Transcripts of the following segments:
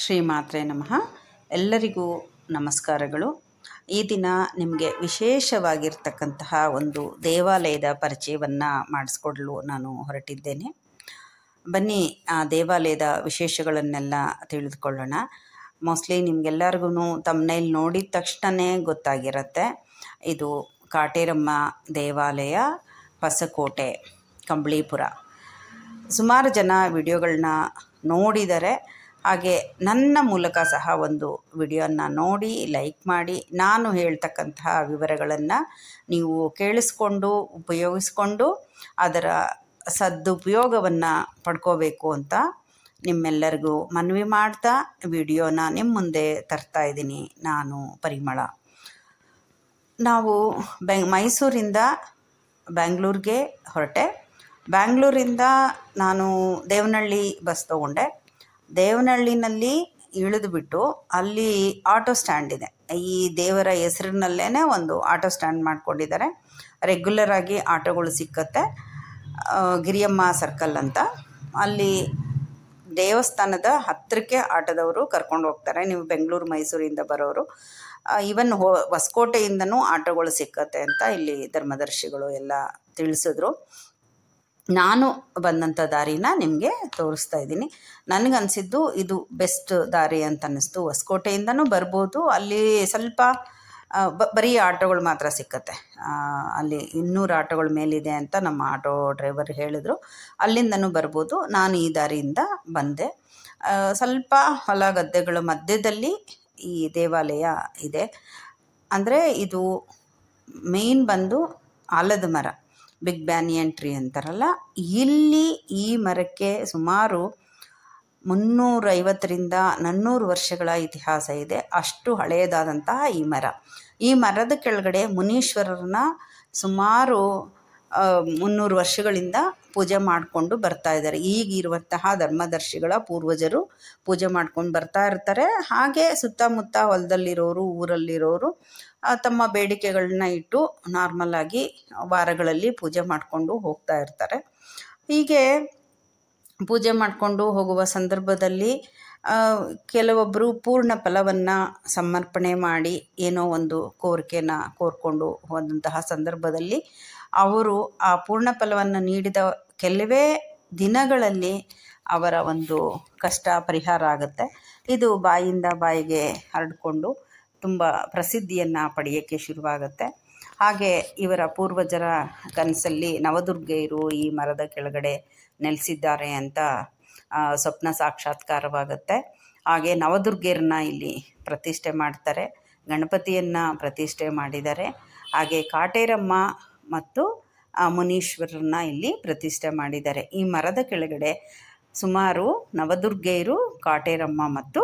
ಶ್ರೀ ಮಾತ್ರೆ ನಮಃ ಎಲ್ಲರಿಗೂ ನಮಸ್ಕಾರಗಳು ಈ ದಿನ ನಿಮಗೆ ವಿಶೇಷವಾಗಿರ್ತಕ್ಕಂತಹ ಒಂದು ದೇವಾಲಯದ ಪರಿಚಯವನ್ನು ಮಾಡಿಸ್ಕೊಡಲು ನಾನು ಹೊರಟಿದ್ದೇನೆ ಬನ್ನಿ ಆ ದೇವಾಲಯದ ವಿಶೇಷಗಳನ್ನೆಲ್ಲ ತಿಳಿದುಕೊಳ್ಳೋಣ ಮೋಸ್ಟ್ಲಿ ನಿಮಗೆಲ್ಲರಿಗೂ ತಮ್ಮನೇಲಿ ನೋಡಿದ ತಕ್ಷಣವೇ ಗೊತ್ತಾಗಿರುತ್ತೆ ಇದು ಕಾಟೇರಮ್ಮ ದೇವಾಲಯ ಹೊಸಕೋಟೆ ಕಂಬಳೀಪುರ ಸುಮಾರು ಜನ ವಿಡಿಯೋಗಳನ್ನ ನೋಡಿದರೆ ಹಾಗೆ ನನ್ನ ಮೂಲಕ ಸಹ ಒಂದು ವಿಡಿಯೋನ ನೋಡಿ ಲೈಕ್ ಮಾಡಿ ನಾನು ಹೇಳ್ತಕ್ಕಂತಹ ವಿವರಗಳನ್ನು ನೀವು ಕೇಳಿಸ್ಕೊಂಡು ಉಪಯೋಗಿಸ್ಕೊಂಡು ಅದರ ಸದುಪಯೋಗವನ್ನು ಪಡ್ಕೋಬೇಕು ಅಂತ ನಿಮ್ಮೆಲ್ಲರಿಗೂ ಮನವಿ ಮಾಡ್ತಾ ವಿಡಿಯೋನ ನಿಮ್ಮ ಮುಂದೆ ತರ್ತಾ ಇದ್ದೀನಿ ನಾನು ಪರಿಮಳ ನಾವು ಬೆಂಗ್ ಮೈಸೂರಿಂದ ಬ್ಯಾಂಗ್ಳೂರಿಗೆ ಹೊರಟೆ ಬ್ಯಾಂಗ್ಳೂರಿಂದ ನಾನು ದೇವನಹಳ್ಳಿ ಬಸ್ ತೊಗೊಂಡೆ ದೇವನಹಳ್ಳಿನಲ್ಲಿ ಇಳಿದುಬಿಟ್ಟು ಅಲ್ಲಿ ಆಟೋ ಸ್ಟ್ಯಾಂಡ್ ಇದೆ ಈ ದೇವರ ಹೆಸರಿನಲ್ಲೇ ಒಂದು ಆಟೋ ಸ್ಟ್ಯಾಂಡ್ ಮಾಡ್ಕೊಂಡಿದ್ದಾರೆ ರೆಗ್ಯುಲರ್ ಆಗಿ ಆಟೋಗಳು ಸಿಕ್ಕತ್ತೆ ಗಿರಿಯಮ್ಮ ಸರ್ಕಲ್ ಅಂತ ಅಲ್ಲಿ ದೇವಸ್ಥಾನದ ಹತ್ತಿರಕ್ಕೆ ಆಟೋದವರು ಕರ್ಕೊಂಡು ಹೋಗ್ತಾರೆ ನೀವು ಬೆಂಗಳೂರು ಮೈಸೂರಿಂದ ಬರೋರು ಈವನ್ ಹೊ ಹೊಸಕೋಟೆಯಿಂದನೂ ಆಟೋಗಳು ಸಿಕ್ಕತ್ತೆ ಅಂತ ಇಲ್ಲಿ ಧರ್ಮದರ್ಶಿಗಳು ಎಲ್ಲ ತಿಳಿಸಿದ್ರು ನಾನು ಬಂದಂಥ ದಾರಿನ ನಿಮಗೆ ತೋರಿಸ್ತಾ ಇದ್ದೀನಿ ನನಗನ್ಸಿದ್ದು ಇದು ಬೆಸ್ಟ್ ದಾರಿ ಅಂತ ಅನ್ನಿಸ್ತು ಹೊಸಕೋಟೆಯಿಂದನೂ ಬರ್ಬೋದು ಅಲ್ಲಿ ಸ್ವಲ್ಪ ಬ ಬರೀ ಆಟೋಗಳು ಮಾತ್ರ ಸಿಕ್ಕತ್ತೆ ಅಲ್ಲಿ ಇನ್ನೂರು ಆಟೋಗಳ ಮೇಲಿದೆ ಅಂತ ನಮ್ಮ ಆಟೋ ಡ್ರೈವರ್ ಹೇಳಿದರು ಅಲ್ಲಿಂದನೂ ಬರ್ಬೋದು ನಾನು ಈ ದಾರಿಯಿಂದ ಬಂದೆ ಸ್ವಲ್ಪ ಹೊಲ ಗದ್ದೆಗಳ ಮಧ್ಯದಲ್ಲಿ ಈ ದೇವಾಲಯ ಇದೆ ಅಂದರೆ ಇದು ಮೇನ್ ಬಂದು ಆಲದ ಮರ ಬಿಗ್ ಬ್ಯಾನಿಯನ್ ಟ್ರೀ ಅಂತಾರಲ್ಲ ಇಲ್ಲಿ ಈ ಮರಕ್ಕೆ ಸುಮಾರು ಮುನ್ನೂರೈವತ್ತರಿಂದ ನನ್ನೂರು ವರ್ಷಗಳ ಇತಿಹಾಸ ಇದೆ ಅಷ್ಟು ಹಳೆಯದಾದಂತಹ ಈ ಮರ ಈ ಮರದ ಕೆಳಗಡೆ ಮುನೀಶ್ವರರನ್ನ ಸುಮಾರು ಮುನ್ನೂರು ವರ್ಷಗಳಿಂದ ಪೂಜೆ ಮಾಡಿಕೊಂಡು ಬರ್ತಾ ಇದ್ದಾರೆ ಈಗಿರುವಂತಹ ಧರ್ಮದರ್ಶಿಗಳ ಪೂರ್ವಜರು ಪೂಜೆ ಮಾಡ್ಕೊಂಡು ಬರ್ತಾ ಇರ್ತಾರೆ ಹಾಗೆ ಸುತ್ತಮುತ್ತ ಹೊಲದಲ್ಲಿರೋರು ಊರಲ್ಲಿರೋರು ತಮ್ಮ ಬೇಡಿಕೆಗಳನ್ನ ಇಟ್ಟು ನಾರ್ಮಲಾಗಿ ವಾರಗಳಲ್ಲಿ ಪೂಜೆ ಮಾಡಿಕೊಂಡು ಹೋಗ್ತಾ ಇರ್ತಾರೆ ಹೀಗೆ ಪೂಜೆ ಮಾಡಿಕೊಂಡು ಹೋಗುವ ಸಂದರ್ಭದಲ್ಲಿ ಕೆಲವೊಬ್ಬರು ಪೂರ್ಣ ಫಲವನ್ನು ಸಮರ್ಪಣೆ ಮಾಡಿ ಏನೋ ಒಂದು ಕೋರಿಕೆನ ಕೋರ್ಕೊಂಡು ಹೋದಂತಹ ಸಂದರ್ಭದಲ್ಲಿ ಅವರು ಆ ಪೂರ್ಣ ಫಲವನ್ನು ನೀಡಿದ ಕೆಲವೇ ದಿನಗಳಲ್ಲಿ ಅವರ ಒಂದು ಕಷ್ಟ ಪರಿಹಾರ ಆಗುತ್ತೆ ಇದು ಬಾಯಿಂದ ಬಾಯಿಗೆ ಹರಡಿಕೊಂಡು ತುಂಬ ಪ್ರಸಿದ್ಧಿಯನ್ನು ಪಡೆಯೋಕ್ಕೆ ಶುರುವಾಗುತ್ತೆ ಹಾಗೆ ಇವರ ಪೂರ್ವಜರ ಕನಸಲ್ಲಿ ನವದುರ್ಗೆಯರು ಈ ಮರದ ಕೆಳಗಡೆ ನೆಲೆಸಿದ್ದಾರೆ ಅಂತ ಸ್ವಪ್ನ ಸಾಕ್ಷಾತ್ಕಾರವಾಗುತ್ತೆ ಹಾಗೆ ನವದುರ್ಗೆಯರನ್ನ ಇಲ್ಲಿ ಪ್ರತಿಷ್ಠೆ ಮಾಡ್ತಾರೆ ಗಣಪತಿಯನ್ನು ಪ್ರತಿಷ್ಠೆ ಮಾಡಿದ್ದಾರೆ ಹಾಗೆ ಕಾಟೇರಮ್ಮ ಮತ್ತು ಮುನೀಶ್ವರನ್ನ ಇಲ್ಲಿ ಪ್ರತಿಷ್ಠೆ ಮಾಡಿದ್ದಾರೆ ಈ ಮರದ ಕೆಳಗಡೆ ಸುಮಾರು ನವದುರ್ಗೆಯರು ಕಾಟೇರಮ್ಮ ಮತ್ತು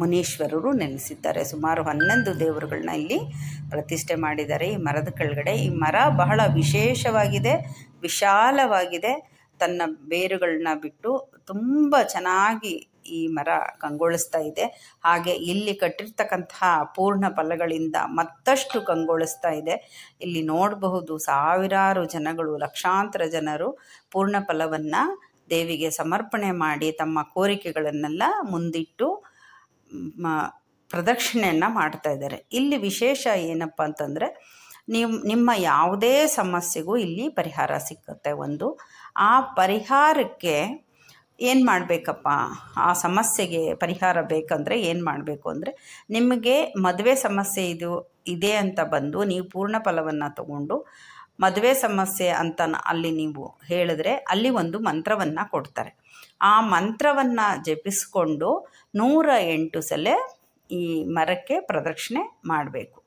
ಮುನೀಶ್ವರರು ನೆಲೆಸಿದ್ದಾರೆ ಸುಮಾರು ಹನ್ನೊಂದು ದೇವರುಗಳನ್ನ ಇಲ್ಲಿ ಪ್ರತಿಷ್ಠೆ ಮಾಡಿದ್ದಾರೆ ಈ ಮರದ ಕೆಳಗಡೆ ಈ ಮರ ಬಹಳ ವಿಶೇಷವಾಗಿದೆ ವಿಶಾಲವಾಗಿದೆ ತನ್ನ ಬೇರುಗಳನ್ನ ಬಿಟ್ಟು ತುಂಬ ಚೆನ್ನಾಗಿ ಈ ಮರ ಕಂಗೊಳಿಸ್ತಾ ಇದೆ ಹಾಗೆ ಇಲ್ಲಿ ಕಟ್ಟಿರ್ತಕ್ಕಂತಹ ಪೂರ್ಣ ಫಲಗಳಿಂದ ಮತ್ತಷ್ಟು ಕಂಗೊಳಿಸ್ತಾ ಇದೆ ಇಲ್ಲಿ ನೋಡಬಹುದು ಸಾವಿರಾರು ಜನಗಳು ಲಕ್ಷಾಂತರ ಜನರು ಪೂರ್ಣ ಫಲವನ್ನು ದೇವಿಗೆ ಸಮರ್ಪಣೆ ಮಾಡಿ ತಮ್ಮ ಕೋರಿಕೆಗಳನ್ನೆಲ್ಲ ಮುಂದಿಟ್ಟು ಪ್ರದಕ್ಷಿಣೆಯನ್ನು ಮಾಡ್ತಾ ಇದ್ದಾರೆ ಇಲ್ಲಿ ವಿಶೇಷ ಏನಪ್ಪ ಅಂತಂದರೆ ನೀವು ನಿಮ್ಮ ಯಾವುದೇ ಸಮಸ್ಯೆಗೂ ಇಲ್ಲಿ ಪರಿಹಾರ ಸಿಕ್ಕುತ್ತೆ ಒಂದು ಆ ಪರಿಹಾರಕ್ಕೆ ಏನು ಮಾಡಬೇಕಪ್ಪ ಆ ಸಮಸ್ಯೆಗೆ ಪರಿಹಾರ ಬೇಕಂದರೆ ಏನು ಮಾಡಬೇಕು ಅಂದರೆ ನಿಮಗೆ ಮದುವೆ ಸಮಸ್ಯೆ ಇದು ಇದೆ ಅಂತ ಬಂದು ನೀವು ಪೂರ್ಣ ಫಲವನ್ನು ತಗೊಂಡು ಮದುವೆ ಸಮಸ್ಯೆ ಅಂತ ಅಲ್ಲಿ ನೀವು ಹೇಳಿದ್ರೆ ಅಲ್ಲಿ ಒಂದು ಮಂತ್ರವನ್ನು ಕೊಡ್ತಾರೆ ಆ ಮಂತ್ರವನ್ನು ಜಪಿಸಿಕೊಂಡು ನೂರ ಎಂಟು ಸಲ ಈ ಮರಕ್ಕೆ ಪ್ರದಕ್ಷಿಣೆ ಮಾಡಬೇಕು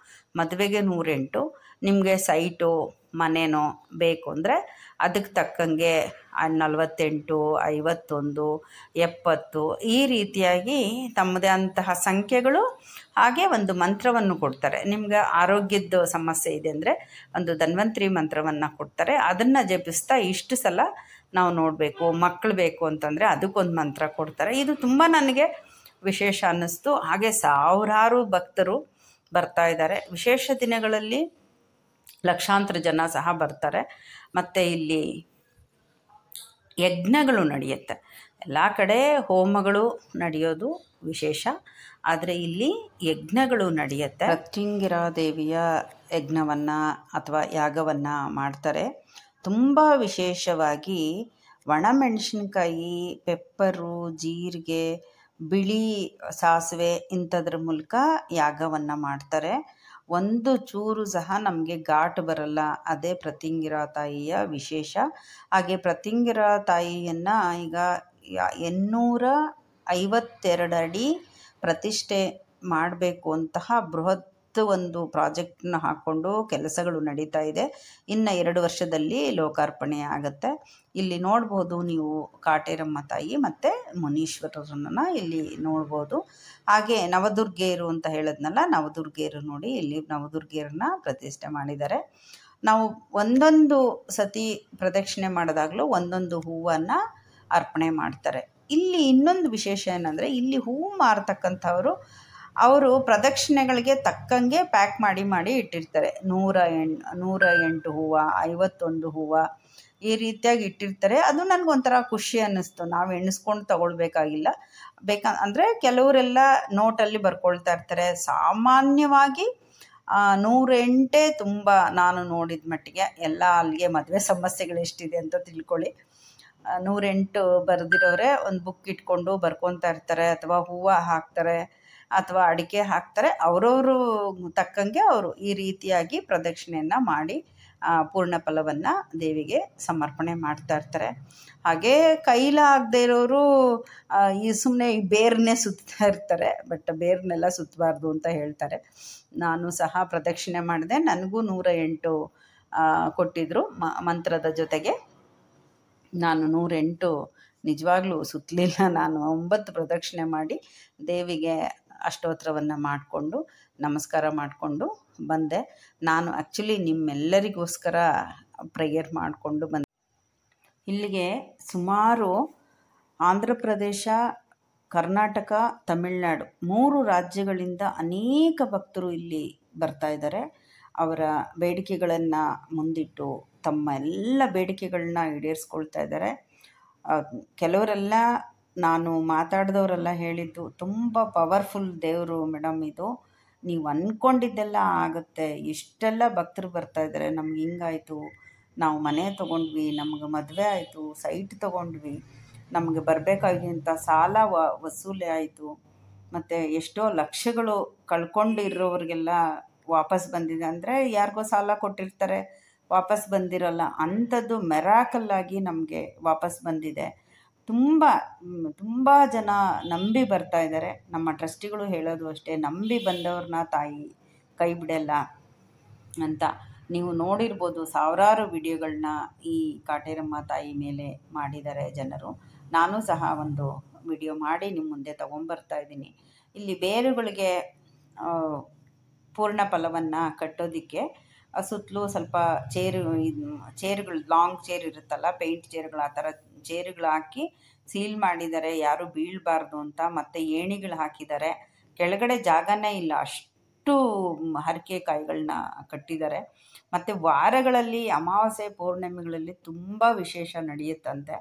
ಮದುವೆಗೆ ನೂರೆಂಟು ನಿಮಗೆ ಸೈಟು ಮನೆನೋ ಬೇಕು ಅಂದರೆ ಅದಕ್ಕೆ ತಕ್ಕಂಗೆ ನಲವತ್ತೆಂಟು ಐವತ್ತೊಂದು ಎಪ್ಪತ್ತು ಈ ರೀತಿಯಾಗಿ ತಮ್ಮದೇ ಅಂತಹ ಸಂಖ್ಯೆಗಳು ಹಾಗೆ ಒಂದು ಮಂತ್ರವನ್ನು ಕೊಡ್ತಾರೆ ನಿಮ್ಗೆ ಆರೋಗ್ಯದ ಸಮಸ್ಯೆ ಇದೆ ಅಂದರೆ ಒಂದು ಧನ್ವಂತರಿ ಮಂತ್ರವನ್ನು ಕೊಡ್ತಾರೆ ಅದನ್ನು ಜಪಿಸ್ತಾ ಇಷ್ಟು ಸಲ ನಾವು ನೋಡಬೇಕು ಮಕ್ಕಳು ಬೇಕು ಅಂತಂದರೆ ಅದಕ್ಕೊಂದು ಮಂತ್ರ ಕೊಡ್ತಾರೆ ಇದು ತುಂಬ ನನಗೆ ವಿಶೇಷ ಅನ್ನಿಸ್ತು ಹಾಗೆ ಸಾವಿರಾರು ಭಕ್ತರು ಬರ್ತಾ ಇದ್ದಾರೆ ವಿಶೇಷ ದಿನಗಳಲ್ಲಿ ಲಕ್ಷಾಂತರ ಜನ ಸಹ ಬರ್ತಾರೆ ಮತ್ತು ಇಲ್ಲಿ ಯಜ್ಞಗಳು ನಡೆಯುತ್ತೆ ಎಲ್ಲ ಕಡೆ ಹೋಮಗಳು ನಡೆಯೋದು ವಿಶೇಷ ಆದರೆ ಇಲ್ಲಿ ಯಜ್ಞಗಳು ನಡೆಯುತ್ತೆ ರಕ್ತಿಂಗಿರಾ ದೇವಿಯ ಯಜ್ಞವನ್ನು ಅಥವಾ ಯಾಗವನ್ನು ಮಾಡ್ತಾರೆ ತುಂಬ ವಿಶೇಷವಾಗಿ ಒಣಮೆಣಸಿನ್ಕಾಯಿ ಪೆಪ್ಪರು ಜೀರಿಗೆ ಬಿಳಿ ಸಾಸಿವೆ ಇಂಥದ್ರ ಮೂಲಕ ಯಾಗವನ್ನು ಮಾಡ್ತಾರೆ ಒಂದು ಚೂರು ಸಹ ನಮಗೆ ಘಾಟ್ ಬರಲ್ಲ ಅದೇ ಪ್ರತಿಂಗಿರ ತಾಯಿಯ ವಿಶೇಷ ಹಾಗೆ ಪ್ರತಿಂಗಿರ ತಾಯಿಯನ್ನು ಈಗ ಎನ್ನೂರ ಐವತ್ತೆರಡು ಅಡಿ ಪ್ರತಿಷ್ಠೆ ಮಾಡಬೇಕು ಅಂತಹ ಬೃಹತ್ ಒಂದು ಪ್ರಾಜೆಕ್ಟ್ನ ಹಾಕ್ಕೊಂಡು ಕೆಲಸಗಳು ನಡೀತಾ ಇದೆ ಇನ್ನು ಎರಡು ವರ್ಷದಲ್ಲಿ ಲೋಕಾರ್ಪಣೆ ಆಗುತ್ತೆ ಇಲ್ಲಿ ನೋಡ್ಬೋದು ನೀವು ಕಾಟೇರಮ್ಮ ತಾಯಿ ಮತ್ತು ಮುನೀಶ್ವರರನ್ನು ಇಲ್ಲಿ ನೋಡ್ಬೋದು ಹಾಗೆ ನವದುರ್ಗೇರು ಅಂತ ಹೇಳದ್ನಲ್ಲ ನವದುರ್ಗೇರು ನೋಡಿ ಇಲ್ಲಿ ನವದುರ್ಗೆಯರನ್ನ ಪ್ರತಿಷ್ಠೆ ಮಾಡಿದ್ದಾರೆ ನಾವು ಒಂದೊಂದು ಸತಿ ಪ್ರದಕ್ಷಿಣೆ ಮಾಡಿದಾಗಲೂ ಒಂದೊಂದು ಹೂವನ್ನು ಅರ್ಪಣೆ ಮಾಡ್ತಾರೆ ಇಲ್ಲಿ ಇನ್ನೊಂದು ವಿಶೇಷ ಏನಂದರೆ ಇಲ್ಲಿ ಹೂವು ಮಾರತಕ್ಕಂಥವರು ಅವರು ಪ್ರದಕ್ಷಿಣೆಗಳಿಗೆ ತಕ್ಕಂಗೆ ಪ್ಯಾಕ್ ಮಾಡಿ ಮಾಡಿ ಇಟ್ಟಿರ್ತಾರೆ ನೂರ ಎಣ್ ನೂರ ಎಂಟು ಹೂವು ಐವತ್ತೊಂದು ಹೂವು ಈ ರೀತಿಯಾಗಿ ಇಟ್ಟಿರ್ತಾರೆ ಅದು ನನಗೊಂಥರ ಖುಷಿ ಅನ್ನಿಸ್ತು ನಾವು ಎಣಿಸ್ಕೊಂಡು ತಗೊಳ್ಬೇಕಾಗಿಲ್ಲ ಬೇಕಾ ಅಂದರೆ ಕೆಲವರೆಲ್ಲ ನೋಟಲ್ಲಿ ಬರ್ಕೊಳ್ತಾ ಇರ್ತಾರೆ ಸಾಮಾನ್ಯವಾಗಿ ನೂರೆಂಟೇ ತುಂಬ ನಾನು ನೋಡಿದ ಮಟ್ಟಿಗೆ ಎಲ್ಲ ಅಲ್ಲಿಗೆ ಮದುವೆ ಸಮಸ್ಯೆಗಳು ಎಷ್ಟಿದೆ ಅಂತ ತಿಳ್ಕೊಳ್ಳಿ ನೂರೆಂಟು ಬರೆದಿರೋರೆ ಒಂದು ಬುಕ್ ಇಟ್ಕೊಂಡು ಬರ್ಕೊತಾ ಇರ್ತಾರೆ ಅಥವಾ ಹೂವು ಹಾಕ್ತಾರೆ ಅಥವಾ ಅಡಿಕೆ ಹಾಕ್ತಾರೆ ಅವರವರು ತಕ್ಕಂಗೆ ಅವರು ಈ ರೀತಿಯಾಗಿ ಪ್ರದಕ್ಷಿಣೆಯನ್ನು ಮಾಡಿ ಪೂರ್ಣ ಫಲವನ್ನು ದೇವಿಗೆ ಸಮರ್ಪಣೆ ಮಾಡ್ತಾ ಇರ್ತಾರೆ ಹಾಗೇ ಕೈಲಾಗದೇ ಇರೋರು ಈ ಸುಮ್ಮನೆ ಈ ಬೇರನ್ನೇ ಸುತ್ತಾ ಇರ್ತಾರೆ ಬಟ್ ಬೇರ್ನೆಲ್ಲ ಸುತ್ತಬಾರ್ದು ಅಂತ ಹೇಳ್ತಾರೆ ನಾನು ಸಹ ಪ್ರದಕ್ಷಿಣೆ ಮಾಡಿದೆ ನನಗೂ ನೂರ ಎಂಟು ಕೊಟ್ಟಿದ್ದರು ಮಂತ್ರದ ಜೊತೆಗೆ ನಾನು ನೂರೆಂಟು ನಿಜವಾಗ್ಲೂ ಸುತ್ತಲಿಲ್ಲ ನಾನು ಒಂಬತ್ತು ಪ್ರದಕ್ಷಿಣೆ ಮಾಡಿ ದೇವಿಗೆ ಅಷ್ಟೋತ್ರವನ್ನು ಮಾಡಿಕೊಂಡು ನಮಸ್ಕಾರ ಮಾಡಿಕೊಂಡು ಬಂದೆ ನಾನು ಆ್ಯಕ್ಚುಲಿ ನಿಮ್ಮೆಲ್ಲರಿಗೋಸ್ಕರ ಪ್ರೇಯರ್ ಮಾಡಿಕೊಂಡು ಬಂದೆ ಇಲ್ಲಿಗೆ ಸುಮಾರು ಆಂಧ್ರ ಪ್ರದೇಶ ಕರ್ನಾಟಕ ತಮಿಳುನಾಡು ಮೂರು ರಾಜ್ಯಗಳಿಂದ ಅನೇಕ ಭಕ್ತರು ಇಲ್ಲಿ ಬರ್ತಾ ಇದ್ದಾರೆ ಅವರ ಬೇಡಿಕೆಗಳನ್ನು ಮುಂದಿಟ್ಟು ತಮ್ಮ ಎಲ್ಲ ಬೇಡಿಕೆಗಳನ್ನ ಈಡೇರಿಸ್ಕೊಳ್ತಾ ಇದ್ದಾರೆ ಕೆಲವರೆಲ್ಲ ನಾನು ಮಾತಾಡಿದವರೆಲ್ಲ ಹೇಳಿದ್ದು ತುಂಬ ಪವರ್ಫುಲ್ ದೇವರು ಮೇಡಮ್ ಇದು ನೀವು ಅಂದ್ಕೊಂಡಿದ್ದೆಲ್ಲ ಆಗುತ್ತೆ ಇಷ್ಟೆಲ್ಲ ಭಕ್ತರು ಬರ್ತಾಯಿದ್ದಾರೆ ನಮ್ಗೆ ಹಿಂಗಾಯಿತು ನಾವು ಮನೆ ತೊಗೊಂಡ್ವಿ ನಮ್ಗೆ ಮದುವೆ ಆಯಿತು ಸೈಟ್ ತೊಗೊಂಡ್ವಿ ನಮಗೆ ಬರಬೇಕಾಗಿಂಥ ಸಾಲ ವಸೂಲಿ ಆಯಿತು ಮತ್ತು ಎಷ್ಟೋ ಲಕ್ಷಗಳು ಕಳ್ಕೊಂಡಿರೋರಿಗೆಲ್ಲ ವಾಪಸ್ ಬಂದಿದೆ ಅಂದರೆ ಯಾರಿಗೋ ಸಾಲ ಕೊಟ್ಟಿರ್ತಾರೆ ವಾಪಸ್ ಬಂದಿರಲ್ಲ ಅಂಥದ್ದು ಮೆರಾಕಲ್ಲಾಗಿ ನಮಗೆ ವಾಪಸ್ ಬಂದಿದೆ ತುಂಬ ತುಂಬ ಜನ ನಂಬಿ ಬರ್ತಾ ಇದ್ದಾರೆ ನಮ್ಮ ಟ್ರಸ್ಟಿಗಳು ಹೇಳೋದು ಅಷ್ಟೇ ನಂಬಿ ಬಂದವ್ರನ್ನ ತಾಯಿ ಕೈ ಬಿಡಲ್ಲ ಅಂತ ನೀವು ನೋಡಿರ್ಬೋದು ಸಾವಿರಾರು ವಿಡಿಯೋಗಳನ್ನ ಈ ಕಾಟೇರಮ್ಮ ತಾಯಿ ಮೇಲೆ ಮಾಡಿದ್ದಾರೆ ಜನರು ನಾನು ಸಹ ಒಂದು ವಿಡಿಯೋ ಮಾಡಿ ನಿಮ್ಮ ಮುಂದೆ ತೊಗೊಂಬರ್ತಾ ಇದ್ದೀನಿ ಇಲ್ಲಿ ಬೇರುಗಳಿಗೆ ಪೂರ್ಣ ಫಲವನ್ನು ಕಟ್ಟೋದಕ್ಕೆ ಸುತ್ತಲೂ ಸ್ವಲ್ಪ ಚೇರು ಇದು ಚೇರುಗಳು ಲಾಂಗ್ ಚೇರ್ ಇರುತ್ತಲ್ಲ ಪೇಂಟ್ ಚೇರುಗಳು ಆ ಥರ ಜೇರುಗಳು ಹಾಕಿ ಸೀಲ್ ಮಾಡಿದ್ದಾರೆ ಯಾರು ಬೀಳಬಾರ್ದು ಅಂತ ಮತ್ತೆ ಏಣಿಗಳು ಹಾಕಿದ್ದಾರೆ ಕೆಳಗಡೆ ಜಾಗನೇ ಇಲ್ಲ ಅಷ್ಟು ಹರಕೆ ಕಾಯಿಗಳನ್ನ ಕಟ್ಟಿದ್ದಾರೆ ಮತ್ತು ವಾರಗಳಲ್ಲಿ ಅಮಾವಾಸ್ಯೆ ಪೌರ್ಣಿಮೆಗಳಲ್ಲಿ ತುಂಬ ವಿಶೇಷ ನಡೆಯುತ್ತಂತೆ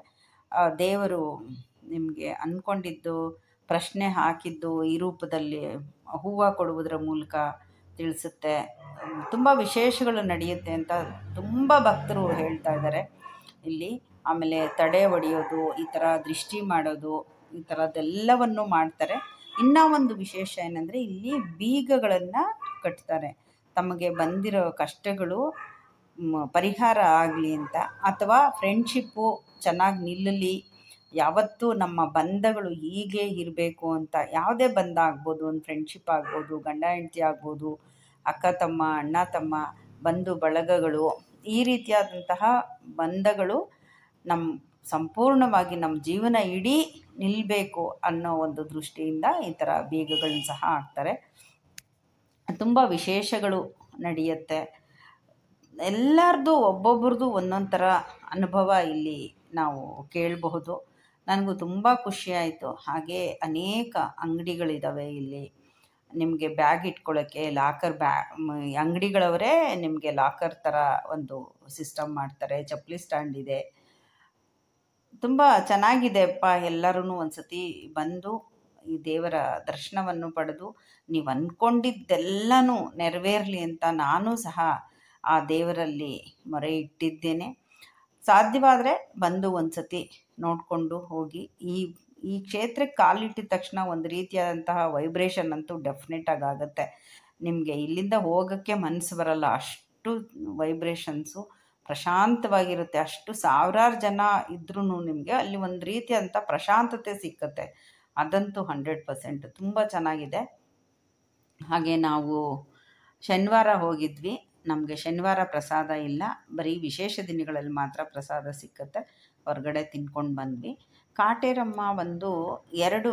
ದೇವರು ನಿಮಗೆ ಅಂದ್ಕೊಂಡಿದ್ದು ಪ್ರಶ್ನೆ ಹಾಕಿದ್ದು ಈ ರೂಪದಲ್ಲಿ ಹೂವು ಕೊಡುವುದರ ಮೂಲಕ ತಿಳಿಸುತ್ತೆ ತುಂಬ ವಿಶೇಷಗಳು ನಡೆಯುತ್ತೆ ಅಂತ ತುಂಬ ಭಕ್ತರು ಹೇಳ್ತಾ ಇದ್ದಾರೆ ಇಲ್ಲಿ ಆಮೇಲೆ ತಡೆ ಹೊಡೆಯೋದು ಈ ಥರ ದೃಷ್ಟಿ ಮಾಡೋದು ಈ ಥರದ್ದೆಲ್ಲವನ್ನು ಮಾಡ್ತಾರೆ ಇನ್ನೂ ಒಂದು ವಿಶೇಷ ಏನಂದರೆ ಇಲ್ಲಿ ಬೀಗಗಳನ್ನು ಕಟ್ತಾರೆ ತಮಗೆ ಬಂದಿರೋ ಕಷ್ಟಗಳು ಪರಿಹಾರ ಆಗಲಿ ಅಂತ ಅಥವಾ ಫ್ರೆಂಡ್ಶಿಪ್ಪು ಚೆನ್ನಾಗಿ ನಿಲ್ಲಲಿ ಯಾವತ್ತೂ ನಮ್ಮ ಬಂಧಗಳು ಹೀಗೆ ಇರಬೇಕು ಅಂತ ಯಾವುದೇ ಬಂಧ ಆಗ್ಬೋದು ಒಂದು ಫ್ರೆಂಡ್ಶಿಪ್ ಆಗ್ಬೋದು ಗಂಡ ಹೆಂಡತಿ ಆಗ್ಬೋದು ಅಕ್ಕ ತಮ್ಮ ಅಣ್ಣ ತಮ್ಮ ಬಂಧು ಬಳಗಗಳು ಈ ರೀತಿಯಾದಂತಹ ಬಂಧಗಳು ನಮ್ಮ ಸಂಪೂರ್ಣವಾಗಿ ನಮ್ಮ ಜೀವನ ಇಡೀ ನಿಲ್ಲಬೇಕು ಅನ್ನೋ ಒಂದು ದೃಷ್ಟಿಯಿಂದ ಈ ಥರ ಬೀಗಗಳನ್ನ ಸಹ ಹಾಕ್ತಾರೆ ತುಂಬ ವಿಶೇಷಗಳು ನಡೆಯುತ್ತೆ ಎಲ್ಲರದ್ದು ಒಬ್ಬೊಬ್ರದ್ದು ಒಂದೊಂದು ಥರ ಅನುಭವ ಇಲ್ಲಿ ನಾವು ಕೇಳಬಹುದು ನನಗೂ ತುಂಬ ಖುಷಿಯಾಯಿತು ಹಾಗೇ ಅನೇಕ ಅಂಗಡಿಗಳಿದ್ದಾವೆ ಇಲ್ಲಿ ನಿಮಗೆ ಬ್ಯಾಗ್ ಇಟ್ಕೊಳ್ಳೋಕ್ಕೆ ಲಾಕರ್ ಬ್ಯಾ ಅಂಗಡಿಗಳವರೇ ನಿಮಗೆ ಲಾಕರ್ ಥರ ಒಂದು ಸಿಸ್ಟಮ್ ಮಾಡ್ತಾರೆ ಚಪ್ಪಲಿ ಸ್ಟ್ಯಾಂಡ್ ಇದೆ ತುಂಬ ಅಪ್ಪ ಎಲ್ಲರೂ ಒಂದ್ಸತಿ ಬಂದು ಈ ದೇವರ ದರ್ಶನವನ್ನು ಪಡೆದು ನೀವು ಅಂದ್ಕೊಂಡಿದ್ದೆಲ್ಲನೂ ನೆರವೇರಲಿ ಅಂತ ನಾನು ಸಹ ಆ ದೇವರಲ್ಲಿ ಮೊರೆ ಇಟ್ಟಿದ್ದೇನೆ ಸಾಧ್ಯವಾದರೆ ಬಂದು ಒಂದ್ಸತಿ ನೋಡಿಕೊಂಡು ಹೋಗಿ ಈ ಈ ಕ್ಷೇತ್ರಕ್ಕೆ ಕಾಲಿಟ್ಟಿದ ತಕ್ಷಣ ಒಂದು ರೀತಿಯಾದಂತಹ ವೈಬ್ರೇಷನ್ ಅಂತೂ ಡೆಫಿನೆಟ್ ಆಗುತ್ತೆ ನಿಮಗೆ ಇಲ್ಲಿಂದ ಹೋಗೋಕ್ಕೆ ಮನಸ್ಸು ಬರಲ್ಲ ಅಷ್ಟು ವೈಬ್ರೇಷನ್ಸು ಪ್ರಶಾಂತವಾಗಿರುತ್ತೆ ಅಷ್ಟು ಸಾವಿರಾರು ಜನ ಇದ್ರೂ ನಿಮಗೆ ಅಲ್ಲಿ ಒಂದು ರೀತಿ ಅಂತ ಪ್ರಶಾಂತತೆ ಸಿಕ್ಕತ್ತೆ ಅದಂತೂ ಹಂಡ್ರೆಡ್ ಪರ್ಸೆಂಟ್ ತುಂಬ ಚೆನ್ನಾಗಿದೆ ಹಾಗೆ ನಾವು ಶನಿವಾರ ಹೋಗಿದ್ವಿ ನಮಗೆ ಶನಿವಾರ ಪ್ರಸಾದ ಇಲ್ಲ ಬರೀ ವಿಶೇಷ ದಿನಗಳಲ್ಲಿ ಮಾತ್ರ ಪ್ರಸಾದ ಸಿಕ್ಕತ್ತೆ ಹೊರಗಡೆ ತಿನ್ಕೊಂಡು ಬಂದ್ವಿ ಕಾಟೇರಮ್ಮ ಒಂದು ಎರಡು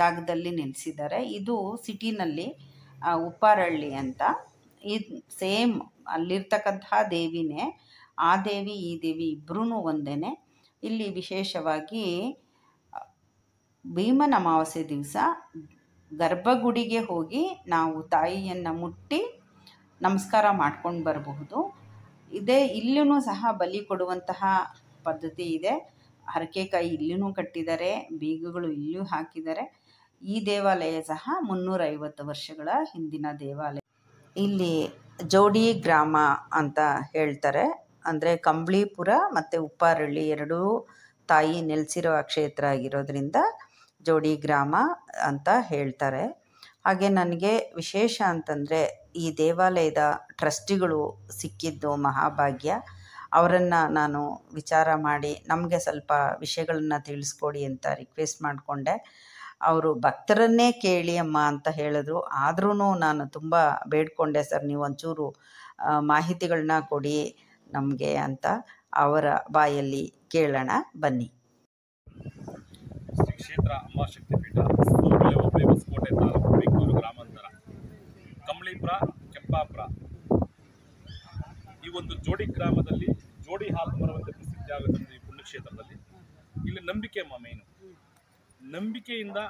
ಜಾಗದಲ್ಲಿ ನಿಲ್ಲಿಸಿದ್ದಾರೆ ಇದು ಸಿಟಿನಲ್ಲಿ ಉಪ್ಪಾರಳ್ಳಿ ಅಂತ ಇದು ಸೇಮ್ ಅಲ್ಲಿರ್ತಕ್ಕಂತಹ ದೇವಿನೇ ಆ ದೇವಿ ಈ ದೇವಿ ಇಬ್ಬರೂ ಒಂದೇ ಇಲ್ಲಿ ವಿಶೇಷವಾಗಿ ಭೀಮನ ಅಮಾವಾಸ್ಯೆ ದಿವಸ ಗರ್ಭಗುಡಿಗೆ ಹೋಗಿ ನಾವು ತಾಯಿಯನ್ನು ಮುಟ್ಟಿ ನಮಸ್ಕಾರ ಮಾಡ್ಕೊಂಡು ಬರಬಹುದು ಇದೇ ಇಲ್ಲೂ ಸಹ ಬಲಿ ಕೊಡುವಂತಹ ಪದ್ಧತಿ ಇದೆ ಹರಕೆಕಾಯಿ ಇಲ್ಲಿಯೂ ಕಟ್ಟಿದ್ದಾರೆ ಬೀಗಗಳು ಇಲ್ಲಿಯೂ ಹಾಕಿದ್ದಾರೆ ಈ ದೇವಾಲಯ ಸಹ ಮುನ್ನೂರೈವತ್ತು ವರ್ಷಗಳ ಹಿಂದಿನ ದೇವಾಲಯ ಇಲ್ಲಿ ಜೋಡಿ ಗ್ರಾಮ ಅಂತ ಹೇಳ್ತಾರೆ ಅಂದರೆ ಕಂಬ್ಳೀಪುರ ಮತ್ತು ಉಪ್ಪಾರಳ್ಳಿ ಎರಡೂ ತಾಯಿ ನೆಲೆಸಿರೋ ಕ್ಷೇತ್ರ ಆಗಿರೋದ್ರಿಂದ ಜೋಡಿ ಗ್ರಾಮ ಅಂತ ಹೇಳ್ತಾರೆ ಹಾಗೆ ನನಗೆ ವಿಶೇಷ ಅಂತಂದರೆ ಈ ದೇವಾಲಯದ ಟ್ರಸ್ಟಿಗಳು ಸಿಕ್ಕಿದ್ದು ಮಹಾಭಾಗ್ಯ ಅವರನ್ನು ನಾನು ವಿಚಾರ ಮಾಡಿ ನಮಗೆ ಸ್ವಲ್ಪ ವಿಷಯಗಳನ್ನು ತಿಳಿಸ್ಕೊಡಿ ಅಂತ ರಿಕ್ವೆಸ್ಟ್ ಮಾಡಿಕೊಂಡೆ ಅವರು ಭಕ್ತರನ್ನೇ ಕೇಳಿ ಅಮ್ಮ ಅಂತ ಹೇಳಿದ್ರು ಆದ್ರೂ ನಾನು ತುಂಬ ಬೇಡ್ಕೊಂಡೆ ಸರ್ ನೀವು ಒಂಚೂರು ಮಾಹಿತಿಗಳನ್ನ ಕೊಡಿ ನಮಗೆ ಅಂತ ಅವರ ಬಾಯಲ್ಲಿ ಕೇಳೋಣ ಬನ್ನಿ ಕ್ಷೇತ್ರ ಅಮ್ಮ ಶಕ್ತಿಪೀಠ ಗ್ರಾಮಾಂತರ ಕಮಳಿಪುರ ಕೆಂಪಾಪುರ ಈ ಒಂದು ಜೋಡಿ ಗ್ರಾಮದಲ್ಲಿ ಜೋಡಿ ಹಾಲು ಮರವಂತೆ ಪ್ರಸಿದ್ಧಿ ಆಗುತ್ತೆ ಈ ಪುಣ್ಯಕ್ಷೇತ್ರದಲ್ಲಿ ಇಲ್ಲಿ ನಂಬಿಕೆ ಅಮ್ಮ ಮೇನು ನಂಬಿಕೆಯಿಂದ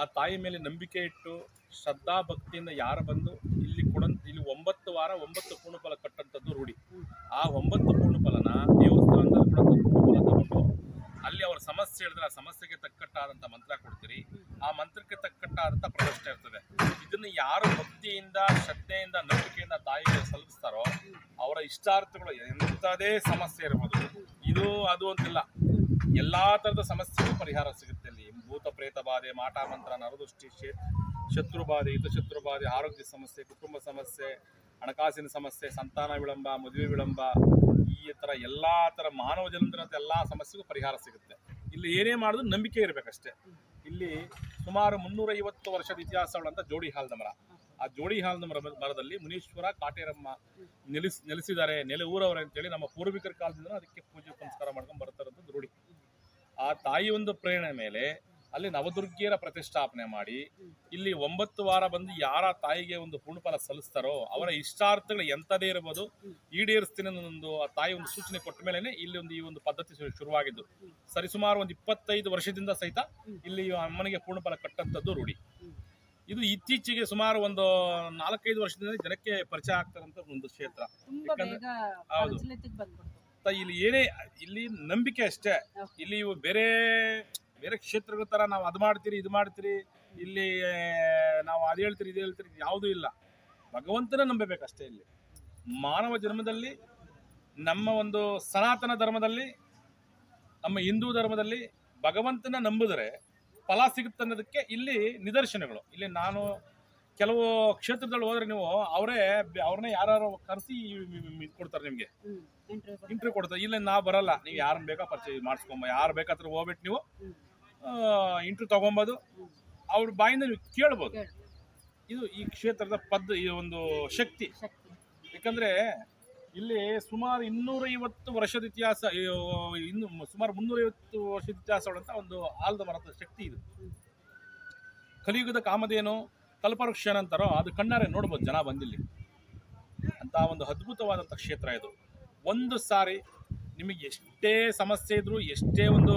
ಆ ತಾಯಿ ಮೇಲೆ ನಂಬಿಕೆ ಇಟ್ಟು ಶ್ರದ್ಧಾ ಭಕ್ತಿಯಿಂದ ಯಾರು ಬಂದು ಇಲ್ಲಿ ಕೊಡ ಇಲ್ಲಿ ಒಂಬತ್ತು ವಾರ ಒಂಬತ್ತು ಪೂರ್ಣಫಲ ಕಟ್ಟಂಥದ್ದು ರೂಢಿ ಆ ಒಂಬತ್ತು ಪೂರ್ಣಫಲನ ದೇವಸ್ಥಾನದಲ್ಲಿ ಕೂಡ ಪೂರ್ಣಫಲ ತಗೊಂಡು ಅಲ್ಲಿ ಅವರ ಸಮಸ್ಯೆ ಹೇಳಿದ್ರೆ ಆ ಸಮಸ್ಯೆಗೆ ತಕ್ಕಟ್ಟಾದಂಥ ಮಂತ್ರ ಕೊಡ್ತೀರಿ ಆ ಮಂತ್ರಕ್ಕೆ ತಕ್ಕಟ್ಟಾದಂಥ ಪ್ರದರ್ಶನ ಇರ್ತದೆ ಇದನ್ನು ಯಾರು ಭಕ್ತಿಯಿಂದ ಶ್ರದ್ಧೆಯಿಂದ ನಂಬಿಕೆಯಿಂದ ತಾಯಿಗೆ ಸಲ್ಲಿಸ್ತಾರೋ ಅವರ ಇಷ್ಟಾರ್ಥಗಳು ಎಂಥದೇ ಸಮಸ್ಯೆ ಇರ್ಬೋದು ಇದು ಅದು ಅಂತಿಲ್ಲ ಎಲ್ಲ ಥರದ ಸಮಸ್ಯೆಗೂ ಪರಿಹಾರ ಸಿಗುತ್ತೆ ಭೂತ ಪ್ರೇತ ಬಾಧೆ ಮಂತ್ರ ನರದೃಷ್ಟಿ ಶತ್ರು ಬಾಧೆ ಹಿತಶತ್ರು ಬಾಧೆ ಆರೋಗ್ಯ ಸಮಸ್ಯೆ ಕುಟುಂಬ ಸಮಸ್ಯೆ ಹಣಕಾಸಿನ ಸಮಸ್ಯೆ ಸಂತಾನ ವಿಳಂಬ ಮದುವೆ ವಿಳಂಬ ಈ ಥರ ಎಲ್ಲ ಥರ ಮಾನವ ಜನ್ಮದಿನದ ಎಲ್ಲ ಸಮಸ್ಯೆಗೂ ಪರಿಹಾರ ಸಿಗುತ್ತೆ ಇಲ್ಲಿ ಏನೇ ಮಾಡಿದ್ರು ನಂಬಿಕೆ ಇರಬೇಕಷ್ಟೇ ಇಲ್ಲಿ ಸುಮಾರು ಮುನ್ನೂರೈವತ್ತು ವರ್ಷದ ಇತಿಹಾಸಗಳಂತ ಜೋಡಿ ಮರ ಆ ಜೋಡಿ ಮರ ಮರದಲ್ಲಿ ಮುನೀಶ್ವರ ಕಾಟೇರಮ್ಮ ನೆಲೆಸ್ ನೆಲೆಸಿದ್ದಾರೆ ನೆಲೆ ಊರವ್ರೆ ಅಂತೇಳಿ ನಮ್ಮ ಪೂರ್ವಿಕರ ಕಾಲದಿಂದ ಅದಕ್ಕೆ ಪೂಜೆ ಸಂಸ್ಕಾರ ಮಾಡ್ಕೊಂಡು ಬರ್ತಾ ಇರೋದು ರೂಢಿ ಆ ತಾಯಿ ಒಂದು ಪ್ರೇರಣೆ ಮೇಲೆ ಅಲ್ಲಿ ನವದುರ್ಗಿಯರ ಪ್ರತಿಷ್ಠಾಪನೆ ಮಾಡಿ ಇಲ್ಲಿ ಒಂಬತ್ತು ವಾರ ಬಂದು ಯಾರ ತಾಯಿಗೆ ಒಂದು ಪೂರ್ಣಫಲ ಸಲ್ಲಿಸ್ತಾರೋ ಅವರ ಇಷ್ಟಾರ್ಥಗಳು ಎಂಥದೇ ಇರಬಹುದು ಈಡೇರಿಸ್ತೀನಿ ಒಂದು ಆ ತಾಯಿ ಒಂದು ಸೂಚನೆ ಕೊಟ್ಟ ಮೇಲೆನೆ ಇಲ್ಲಿ ಒಂದು ಈ ಒಂದು ಪದ್ಧತಿ ಶುರುವಾಗಿದ್ದು ಸರಿಸುಮಾರು ಒಂದು ಇಪ್ಪತ್ತೈದು ವರ್ಷದಿಂದ ಸಹಿತ ಇಲ್ಲಿ ಅಮ್ಮನಿಗೆ ಪೂರ್ಣಫಲ ಕಟ್ಟಂತದ್ದು ರೂಢಿ ಇದು ಇತ್ತೀಚೆಗೆ ಸುಮಾರು ಒಂದು ನಾಲ್ಕೈದು ವರ್ಷದಿಂದ ಜನಕ್ಕೆ ಪರಿಚಯ ಆಗ್ತಾರಂತ ಒಂದು ಕ್ಷೇತ್ರ ಹೌದು ಇಲ್ಲಿ ಏನೇ ಇಲ್ಲಿ ನಂಬಿಕೆ ಅಷ್ಟೇ ಇಲ್ಲಿ ಬೇರೆ ಬೇರೆ ಕ್ಷೇತ್ರಗಳ ಥರ ನಾವು ಅದು ಮಾಡ್ತೀರಿ ಇದು ಮಾಡ್ತೀರಿ ಇಲ್ಲಿ ನಾವು ಅದು ಹೇಳ್ತೀರಿ ಇದು ಹೇಳ್ತೀರಿ ಯಾವುದೂ ಇಲ್ಲ ಭಗವಂತನ ನಂಬಬೇಕಷ್ಟೇ ಇಲ್ಲಿ ಮಾನವ ಜನ್ಮದಲ್ಲಿ ನಮ್ಮ ಒಂದು ಸನಾತನ ಧರ್ಮದಲ್ಲಿ ನಮ್ಮ ಹಿಂದೂ ಧರ್ಮದಲ್ಲಿ ಭಗವಂತನ ನಂಬಿದರೆ ಫಲ ಸಿಗುತ್ತೆ ಅನ್ನೋದಕ್ಕೆ ಇಲ್ಲಿ ನಿದರ್ಶನಗಳು ಇಲ್ಲಿ ನಾನು ಕೆಲವು ಕ್ಷೇತ್ರದಲ್ಲಿ ಹೋದ್ರೆ ನೀವು ಅವರೇ ಅವ್ರನ್ನ ಯಾರು ಕರೆಸಿ ಕೊಡ್ತಾರೆ ನಿಮಗೆ ಇಂಟರ್ವ್ಯೂ ಕೊಡ್ತಾರೆ ಇಲ್ಲಿ ನಾವು ಬರಲ್ಲ ನೀವು ಯಾರನ್ನ ಬೇಕಾ ಪರಿಚಯ ಮಾಡಿಸ್ಕೊಂಬ ಯಾರು ಬೇಕಾದ್ರೆ ಹೋಗ್ಬಿಟ್ಟು ನೀವು ಇಂಟ್ರೂ ತಗೊಂಬೋದು ಅವ್ರ ಬಾಯಿಂದ ನೀವು ಕೇಳ್ಬೋದು ಇದು ಈ ಕ್ಷೇತ್ರದ ಪದ್ಧ ಈ ಒಂದು ಶಕ್ತಿ ಯಾಕಂದ್ರೆ ಇಲ್ಲಿ ಸುಮಾರು ಇನ್ನೂರೈವತ್ತು ವರ್ಷದ ಇತಿಹಾಸ ಇನ್ನು ಸುಮಾರು ಮುನ್ನೂರೈವತ್ತು ವರ್ಷದ ಇತಿಹಾಸ ಉಳ್ಳಂಥ ಒಂದು ಆಲದ ಮರದ ಶಕ್ತಿ ಇದು ಕಲಿಯುಗದ ಕಾಮದೇನು ಕಲ್ಪವೃಕ್ಷ ಏನಂತಾರೋ ಅದು ಕಣ್ಣಾರೆ ನೋಡ್ಬೋದು ಜನ ಬಂದಿಲ್ಲಿ ಅಂತ ಒಂದು ಅದ್ಭುತವಾದಂಥ ಕ್ಷೇತ್ರ ಇದು ಒಂದು ಸಾರಿ ನಿಮಗೆ ಎಷ್ಟೇ ಸಮಸ್ಯೆ ಇದ್ದರೂ ಎಷ್ಟೇ ಒಂದು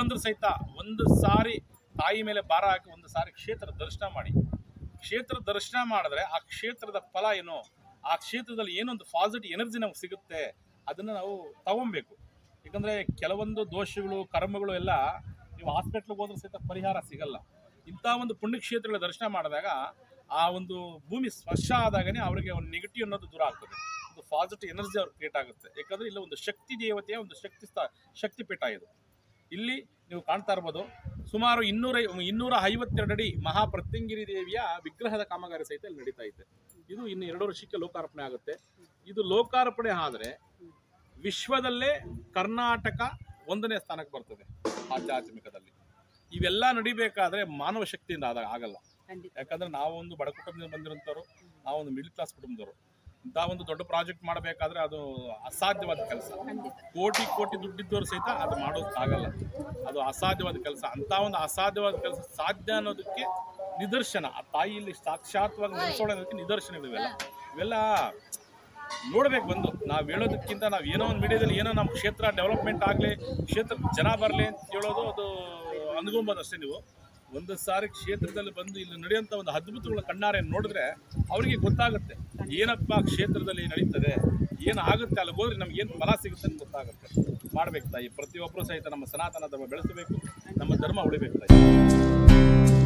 ಅಂದ್ರೂ ಸಹಿತ ಒಂದು ಸಾರಿ ತಾಯಿ ಮೇಲೆ ಭಾರ ಹಾಕಿ ಒಂದು ಸಾರಿ ಕ್ಷೇತ್ರ ದರ್ಶನ ಮಾಡಿ ಕ್ಷೇತ್ರ ದರ್ಶನ ಮಾಡಿದ್ರೆ ಆ ಕ್ಷೇತ್ರದ ಫಲ ಏನು ಆ ಕ್ಷೇತ್ರದಲ್ಲಿ ಏನೊಂದು ಪಾಸಿಟಿವ್ ಎನರ್ಜಿ ನಮ್ಗೆ ಸಿಗುತ್ತೆ ಅದನ್ನು ನಾವು ತಗೊಬೇಕು ಯಾಕಂದರೆ ಕೆಲವೊಂದು ದೋಷಗಳು ಕರ್ಮಗಳು ಎಲ್ಲ ನೀವು ಹಾಸ್ಪಿಟ್ಲಿಗೆ ಹೋದ್ರೆ ಸಹಿತ ಪರಿಹಾರ ಸಿಗಲ್ಲ ಇಂಥ ಒಂದು ಪುಣ್ಯಕ್ಷೇತ್ರಗಳ ದರ್ಶನ ಮಾಡಿದಾಗ ಆ ಒಂದು ಭೂಮಿ ಸ್ಪರ್ಶ ಆದಾಗನೇ ಅವರಿಗೆ ಒಂದು ನೆಗೆಟಿವ್ ಅನ್ನೋದು ದೂರ ಆಗ್ತದೆ ಒಂದು ಪಾಸಿಟಿವ್ ಎನರ್ಜಿ ಅವ್ರು ಕ್ರಿಯೇಟ್ ಆಗುತ್ತೆ ಯಾಕಂದ್ರೆ ಇಲ್ಲ ಒಂದು ಶಕ್ತಿ ದೇವತೆಯ ಒಂದು ಶಕ್ತಿ ಸ್ಥಾ ಶಕ್ತಿಪೀಠ ಇದು ಇಲ್ಲಿ ನೀವು ಕಾಣ್ತಾ ಇರ್ಬೋದು ಸುಮಾರು ಇನ್ನೂರ ಇನ್ನೂರ ಐವತ್ತೆರಡು ಅಡಿ ಮಹಾಪ್ರತ್ಯಂಗಿರಿ ದೇವಿಯ ವಿಗ್ರಹದ ಕಾಮಗಾರಿ ಸಹಿತ ಇಲ್ಲಿ ನಡೀತಾ ಇದೆ ಇದು ಇನ್ನು ಎರಡು ವರ್ಷಕ್ಕೆ ಲೋಕಾರ್ಪಣೆ ಆಗುತ್ತೆ ಇದು ಲೋಕಾರ್ಪಣೆ ಆದರೆ ವಿಶ್ವದಲ್ಲೇ ಕರ್ನಾಟಕ ಒಂದನೇ ಸ್ಥಾನಕ್ಕೆ ಬರ್ತದೆ ಆಧ್ಯಾತ್ಮಿಕದಲ್ಲಿ ಇವೆಲ್ಲ ನಡಿಬೇಕಾದ್ರೆ ಮಾನವ ಶಕ್ತಿಯಿಂದ ಆದಾಗ ಆಗಲ್ಲ ಯಾಕಂದ್ರೆ ನಾವೊಂದು ಬಡ ಕುಟುಂಬದಿಂದ ನಾವು ನಾವೊಂದು ಮಿಡ್ಲ್ ಕ್ಲಾಸ್ ಕುಟುಂಬದವರು ಅಂತ ಒಂದು ದೊಡ್ಡ ಪ್ರಾಜೆಕ್ಟ್ ಮಾಡಬೇಕಾದ್ರೆ ಅದು ಅಸಾಧ್ಯವಾದ ಕೆಲಸ ಕೋಟಿ ಕೋಟಿ ದುಡ್ಡಿದ್ದವರು ಸಹಿತ ಅದು ಮಾಡೋದಕ್ಕಾಗಲ್ಲ ಅದು ಅಸಾಧ್ಯವಾದ ಕೆಲಸ ಅಂತ ಒಂದು ಅಸಾಧ್ಯವಾದ ಕೆಲಸ ಸಾಧ್ಯ ಅನ್ನೋದಕ್ಕೆ ನಿದರ್ಶನ ಆ ತಾಯಿಯಲ್ಲಿ ಸಾಕ್ಷಾತ್ವಾಗಿ ನಿದರ್ಶನ ನಿದರ್ಶನಗಳು ಇವೆಲ್ಲ ಇವೆಲ್ಲ ನೋಡ್ಬೇಕು ಬಂದು ನಾವು ಹೇಳೋದಕ್ಕಿಂತ ನಾವು ಏನೋ ಒಂದು ಮೀಡಿಯಾದಲ್ಲಿ ಏನೋ ನಮ್ಮ ಕ್ಷೇತ್ರ ಡೆವಲಪ್ಮೆಂಟ್ ಆಗಲಿ ಕ್ಷೇತ್ರಕ್ಕೆ ಜನ ಬರಲಿ ಅಂತ ಹೇಳೋದು ಅದು ಅಷ್ಟೇ ನೀವು ಒಂದು ಸಾರಿ ಕ್ಷೇತ್ರದಲ್ಲಿ ಬಂದು ಇಲ್ಲಿ ನಡೆಯುವಂಥ ಒಂದು ಅದ್ಭುತಗಳ ಕಣ್ಣಾರೆ ನೋಡಿದ್ರೆ ಅವರಿಗೆ ಗೊತ್ತಾಗುತ್ತೆ ಏನಪ್ಪ ಕ್ಷೇತ್ರದಲ್ಲಿ ನಡೀತದೆ ಏನಾಗುತ್ತೆ ಆಗುತ್ತೆ ಅಲ್ಲಿ ಹೋದ್ರೆ ನಮ್ಗೆ ಏನು ಫಲ ಸಿಗುತ್ತೆ ಅಂತ ಗೊತ್ತಾಗುತ್ತೆ ಮಾಡ್ಬೇಕು ತಾಯಿ ಪ್ರತಿಯೊಬ್ಬರು ಸಹಿತ ನಮ್ಮ ಸನಾತನ ಧರ್ಮ ಬೆಳೆಸಬೇಕು ನಮ್ಮ ಧರ್ಮ ಉಳಿಬೇಕು ತಾಯಿ